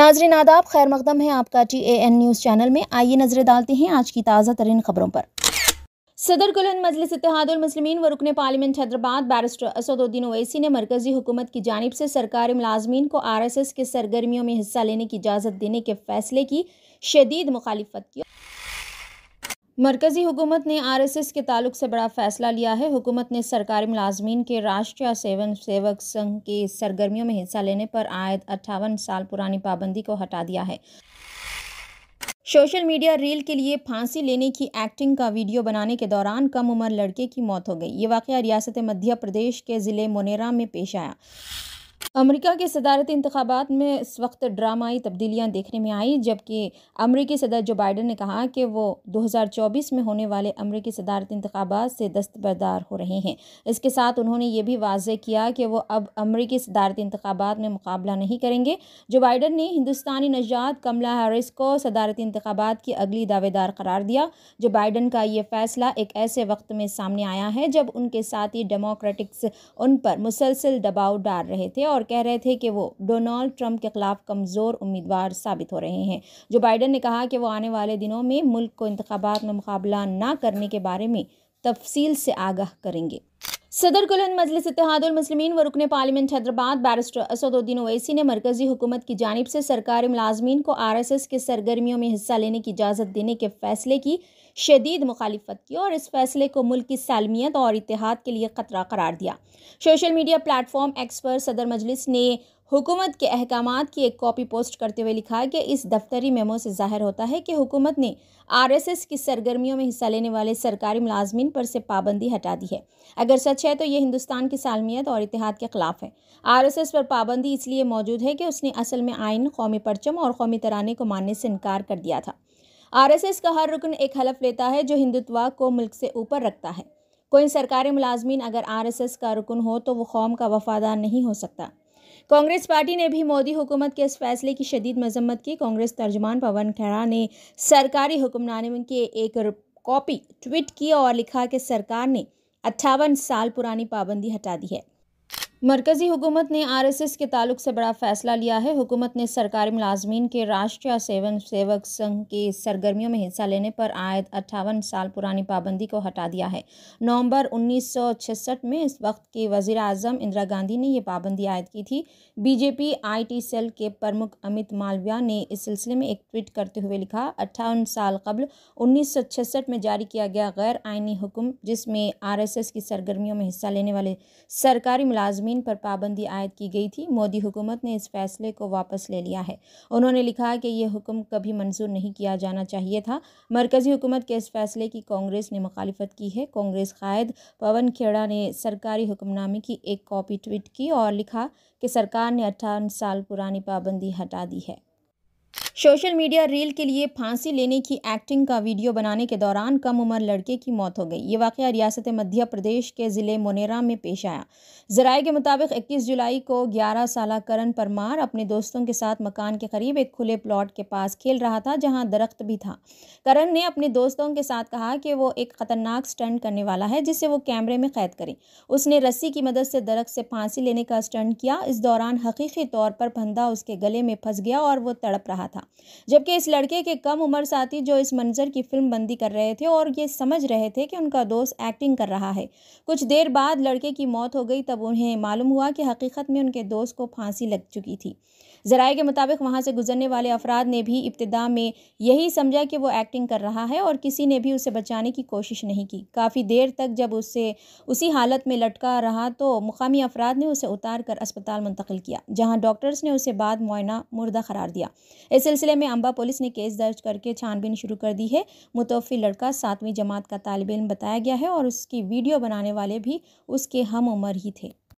नाजरीन आदाब खैर मकदम है आपका टी एन न्यूज़ चैनल में आइए नजरें डालते हैं आज की ताज़ा तरीन खबरों पर सदर गुलहन मजलिस इतिहादलमसलमिन व रुकन पार्लियामेंट हैदराबाद बैरिस्टर असदुद्दीन ओवैसी ने मरकजी हुकूमत की जानब से सरकारी मुलाजमीन को आर एस एस के सरगर्मियों में हिस्सा लेने की इजाज़त देने के फैसले की शदीद मुखालफत की मरकज़ी हुकूमत ने आरएसएस के ताल्लुक से बड़ा फ़ैसला लिया है हुकूमत ने सरकारी मुलाजमीन के राष्ट्रीय सेवन सेवक संघ की सरगर्मियों में हिस्सा लेने पर आयद अट्ठावन साल पुरानी पाबंदी को हटा दिया है सोशल मीडिया रील के लिए फांसी लेने की एक्टिंग का वीडियो बनाने के दौरान कम उम्र लड़के की मौत हो गई ये वाक़ रियासत मध्य प्रदेश के ज़िले मोनेरा में पेश आया अमेरिका के सदारती इंतबात में इस वक्त ड्रामाई तब्दीलियाँ देखने में आई जबकि अमरीकी सदर जो बाइडन ने कहा कि वो 2024 में होने वाले अमरीकी सदारती इंतबात से दस्तबरदार हो रहे हैं इसके साथ उन्होंने ये भी वाज किया कि वो अब अमरीकी सदारती इंतबात में मुकाबला नहीं करेंगे जो बाइडन ने हिंदुस्तानी नजात कमला हारिस को सदारती इंतबात की अगली दावेदार करार दिया जो बाइडन का ये फैसला एक ऐसे वक्त में सामने आया है जब उनके साथी डेमोक्रेटिक्स उन पर मुसलसल दबाव डाल रहे थे और कह रहे थे कि वो डोनाल्ड ट्रंप के खिलाफ कमज़ोर उम्मीदवार साबित हो रहे हैं जो बाइडन ने कहा कि वो आने वाले दिनों में मुल्क को इंतबात में मुकाबला ना करने के बारे में तफसील से आगाह करेंगे सदर कुलन मजलिस इतिहादुलमसलमिन व रुकन पार्लियामेंट हैदराबाद बैरिस्टर असदुद्दीन ओवैसी ने मरकजी हुकूमत की जानब से सरकारी मुलाजमीन को आर एस एस के सरगर्मियों में हिस्सा लेने की इजाज़त देने के फैसले की शदीद मुखालफत की और इस फैसले को मुल्क की सालमियत और इतिहाद के लिए ख़तरा करार दिया सोशल मीडिया प्लेटफॉर्म एक्स पर सदर मजलिस ने हुकूमत के अहकाम की एक कॉपी पोस्ट करते हुए लिखा कि इस दफ्तरी मेमो से जाहिर होता है कि हुकूमत ने आरएसएस की सरगर्मियों में हिस्सा लेने वाले सरकारी मुलाजमीन पर से पाबंदी हटा दी है अगर सच है तो ये हिंदुस्तान की सालमियत और इतिहाद के खिलाफ है आरएसएस पर पाबंदी इसलिए मौजूद है कि उसने असल में आइन कौमी परचम और कौमी तराने को मानने से इनकार कर दिया था एस का हर रुकन एक हलफ लेता है जो हिंदुत्व को मुल्क से ऊपर रखता है कोई सरकारी मुलाजमी अगर एस का रुकन हो तो वह कौम का वफादार नहीं हो सकता कांग्रेस पार्टी ने भी मोदी हुकूमत के इस फैसले की शदीद मजम्मत की कांग्रेस तर्जमान पवन खेड़ा ने सरकारी हुक्मनामे के एक कॉपी ट्वीट की और लिखा कि सरकार ने अट्ठावन साल पुरानी पाबंदी हटा दी है मरकज़ी हुकूमत ने आरएसएस के ताल्लुक से बड़ा फ़ैसला लिया है हुकूमत ने सरकारी मुलाजमीन के राष्ट्रीय सेवन सेवक संघ की सरगर्मियों में हिस्सा लेने पर आयद अट्ठावन साल पुरानी पाबंदी को हटा दिया है नवंबर 1966 में इस वक्त के वजीर अजम इंदिरा गांधी ने यह पाबंदी आयद की थी बीजेपी आईटी सेल के प्रमुख अमित मालविया ने इस सिलसिले में एक ट्वीट करते हुए लिखा अट्ठावन साल कबल उन्नीस में जारी किया गया गैर आइनी हुक्म जिसमें आर की सरगर्मियों में हिस्सा लेने वाले सरकारी मुलाजमी ज़मीन पर पाबंदी आयद की गई थी मोदी हुकूमत ने इस फैसले को वापस ले लिया है उन्होंने लिखा कि यह हुक्म कभी मंजूर नहीं किया जाना चाहिए था मरकज़ी हुकूमत के इस फैसले की कांग्रेस ने मुखालफत की है कांग्रेस कायद पवन खेड़ा ने सरकारी हुक्मनामे की एक कॉपी ट्वीट की और लिखा कि सरकार ने अट्ठावन साल पुरानी पाबंदी हटा दी है सोशल मीडिया रील के लिए फांसी लेने की एक्टिंग का वीडियो बनाने के दौरान कम उम्र लड़के की मौत हो गई ये वाक़ रियासत मध्य प्रदेश के ज़िले मोनेरा में पेश आया ज़राए के मुताबिक 21 जुलाई को 11 साल करण परमार अपने दोस्तों के साथ मकान के करीब एक खुले प्लॉट के पास खेल रहा था जहाँ दरख्त भी था करण ने अपने दोस्तों के साथ कहा कि वो एक ख़तरनाक स्टंट करने वाला है जिसे वो कैमरे में कैद करें उसने रस्सी की मदद से दरख्त से फांसी लेने का स्टंट किया इस दौरान हकीकी तौर पर फंदा उसके गले में फंस गया और वो तड़प रहा था था जबकि इस लड़के के कम उम्र साथी जो इस मंजर की फिल्म बंदी कर रहे थे और ये समझ रहे थे कि उनका दोस्त एक्टिंग कर रहा है कुछ देर बाद लड़के की मौत हो गई तब उन्हें मालूम हुआ कि हकीकत में उनके दोस्त को फांसी लग चुकी थी ज़राए के मुताबिक वहाँ से गुजरने वाले अफराद ने भी इब्तदा में यही समझा कि वो एक्टिंग कर रहा है और किसी ने भी उसे बचाने की कोशिश नहीं की काफ़ी देर तक जब उससे उसी हालत में लटका रहा तो मुकामी अफराद ने उसे उतार कर अस्पताल मुंतकिल किया जहाँ डॉक्टर्स ने उसे बाद मुआयना मुर्दा करार दिया इस सिलसिले में अम्बा पुलिस ने केस दर्ज करके छानबीन शुरू कर दी है मुतफ़ी लड़का सातवीं जमात का तालब बताया गया है और उसकी वीडियो बनाने वाले भी उसके हम उम्र ही थे